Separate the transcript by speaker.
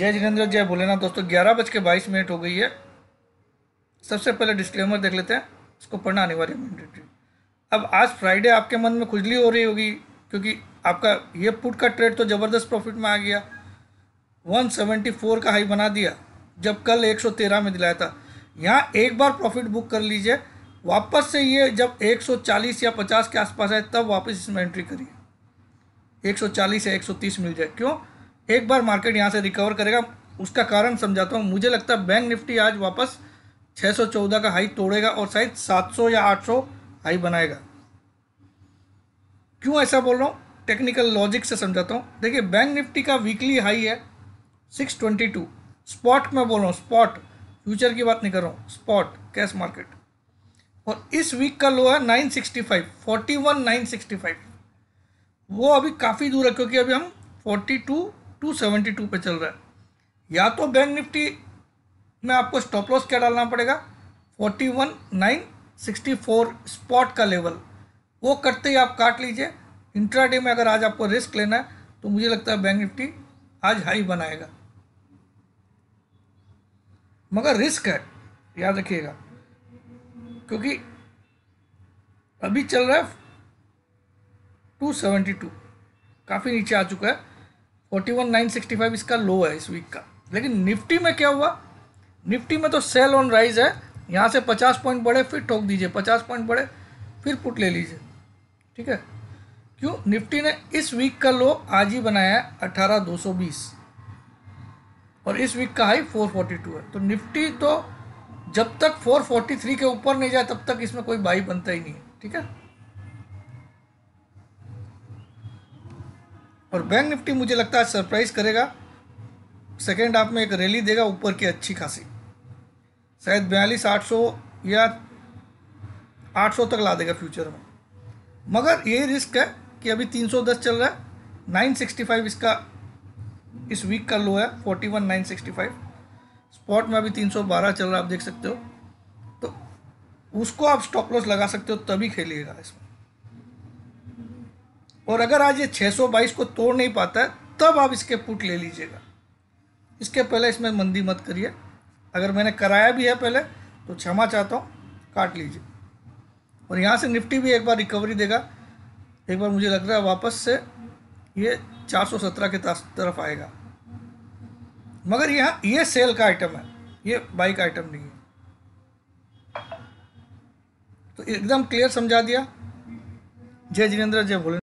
Speaker 1: जय जिनेन्द्र जय भोलेनाथ दोस्तों ग्यारह बज के बाईस मिनट हो गई है सबसे पहले डिस्क्लेमर देख लेते हैं इसको पढ़ना अनिवार्य मैंडेटरी अब आज फ्राइडे आपके मन में खुजली हो रही होगी क्योंकि आपका ये पुट का ट्रेड तो ज़बरदस्त प्रॉफिट में आ गया 174 का हाई बना दिया जब कल 113 में दिलाया था यहाँ एक बार प्रॉफिट बुक कर लीजिए वापस से ये जब 140 या 50 के आसपास है तब वापस इसमें एंट्री करिए 140 या 130 मिल जाए क्यों एक बार मार्केट यहाँ से रिकवर करेगा उसका कारण समझाता हूँ मुझे लगता है बैंक निफ्टी आज वापस 614 का हाई तोड़ेगा और शायद 700 या 800 हाई बनाएगा क्यों ऐसा बोल रहा हूँ टेक्निकल लॉजिक से समझाता हूँ देखिए बैंक निफ्टी का वीकली हाई है 622 स्पॉट में बोल रहा हूँ स्पॉट फ्यूचर की बात नहीं कर रहा हूँ स्पॉट कैश मार्केट और इस वीक का लो है नाइन सिक्सटी वो अभी काफ़ी दूर है क्योंकि अभी हम टू 272 पे चल रहा है या तो बैंक निफ्टी में आपको स्टॉप लॉस क्या डालना पड़ेगा 41,964 स्पॉट का लेवल वो करते ही आप काट लीजिए इंट्राडे में अगर आज आपको रिस्क लेना है तो मुझे लगता है बैंक निफ्टी आज हाई बनाएगा मगर रिस्क है याद रखिएगा क्योंकि अभी चल रहा है 272 काफ़ी नीचे आ चुका है forty one nine sixty five इसका लो है इस वीक का लेकिन निफ्टी में क्या हुआ निफ्टी में तो सेल ऑन राइज है यहाँ से पचास पॉइंट बढ़े फिर ठोक दीजिए पचास पॉइंट बढ़े फिर पुट ले लीजिए ठीक है क्यों निफ्टी ने इस वीक का लो आज ही बनाया है अठारह दो सौ बीस और इस वीक का हाई फोर फोर्टी टू है तो निफ्टी तो जब तक फोर फोर्टी थ्री के ऊपर नहीं जाए तब तक इसमें कोई बाई बनता ही नहीं है ठीक है और बैंक निफ्टी मुझे लगता है सरप्राइज करेगा सेकेंड हाफ में एक रैली देगा ऊपर की अच्छी खासी शायद बयालीस आठ सौ या आठ सौ तक ला देगा फ्यूचर में मगर ये रिस्क है कि अभी तीन सौ दस चल रहा है नाइन सिक्सटी फाइव इसका इस वीक का लो है forty one nine sixty five spot में अभी तीन सौ बारह चल रहा है आप देख सकते हो तो उसको आप स्टॉप लॉस लगा सकते हो तभी खेलिएगा इसमें और अगर आज ये 622 को तोड़ नहीं पाता है तब आप इसके पुट ले लीजिएगा इसके पहले इसमें मंदी मत करिए अगर मैंने कराया भी है पहले तो क्षमा चाहता हूँ काट लीजिए और यहाँ से निफ्टी भी एक बार रिकवरी देगा एक बार मुझे लग रहा है वापस से ये 417 के तरफ आएगा मगर यहाँ ये सेल का आइटम है ये बाइक आइटम नहीं है तो एकदम क्लियर समझा दिया जय जिनेन्द्र जय भोले